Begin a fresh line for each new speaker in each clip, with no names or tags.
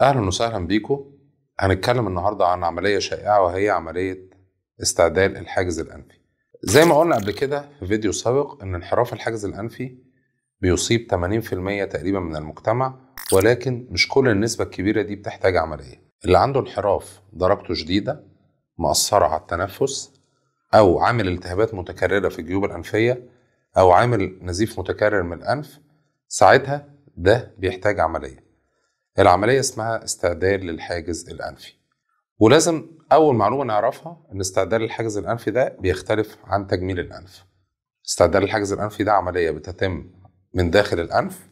اهلا وسهلا بيكم هنتكلم النهارده عن عمليه شائعه وهي عمليه استعدال الحاجز الانفي زي ما قلنا قبل كده في فيديو سابق ان انحراف الحاجز الانفي بيصيب 80% تقريبا من المجتمع ولكن مش كل النسبه الكبيره دي بتحتاج عمليه اللي عنده انحراف درجته شديده مأثره على التنفس او عامل التهابات متكرره في الجيوب الانفيه او عامل نزيف متكرر من الانف ساعتها ده بيحتاج عمليه العملية اسمها استعداد للحاجز الأنفي ولازم أول معلومة نعرفها إن استعداد الحاجز الأنفي ده بيختلف عن تجميل الأنف استعداد الحاجز الأنفي ده عملية بتتم من داخل الأنف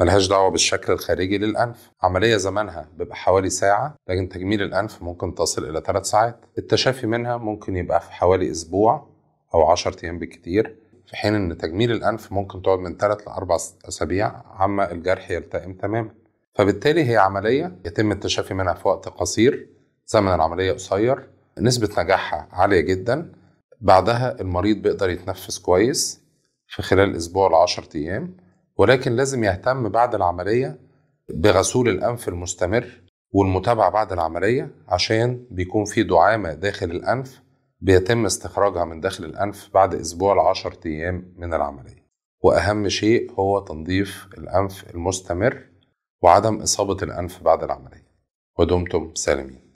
ملهاش دعوة بالشكل الخارجي للأنف عملية زمانها بيبقى حوالي ساعة لكن تجميل الأنف ممكن تصل إلى ثلاث ساعات التشافي منها ممكن يبقى في حوالي أسبوع أو عشرة أيام بالكتير في حين إن تجميل الأنف ممكن تقعد من ثلاث لأربع أسابيع عما الجرح يلتئم تماما فبالتالي هي عملية يتم التشافي منها في وقت قصير زمن العملية قصير نسبة نجاحها عالية جدا بعدها المريض بيقدر يتنفس كويس في خلال أسبوع 10 أيام ولكن لازم يهتم بعد العملية بغسول الأنف المستمر والمتابعة بعد العملية عشان بيكون في دعامة داخل الأنف بيتم استخراجها من داخل الأنف بعد أسبوع 10 أيام من العملية وأهم شيء هو تنظيف الأنف المستمر وعدم إصابة الأنف بعد العملية ودمتم سالمين